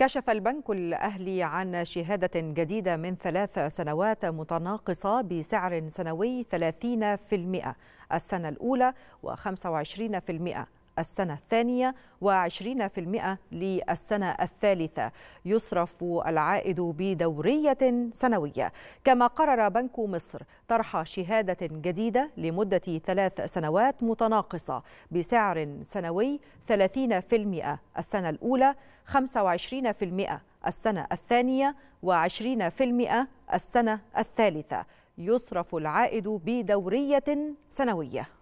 كشف البنك الأهلي عن شهادة جديدة من ثلاث سنوات متناقصة بسعر سنوي 30% السنة الأولى و25% السنة الثانية و20% للسنة الثالثة يصرف العائد بدورية سنوية كما قرر بنك مصر طرح شهادة جديدة لمدة ثلاث سنوات متناقصة بسعر سنوي 30% السنة الأولى 25% السنة الثانية و20% السنة الثالثة يصرف العائد بدورية سنوية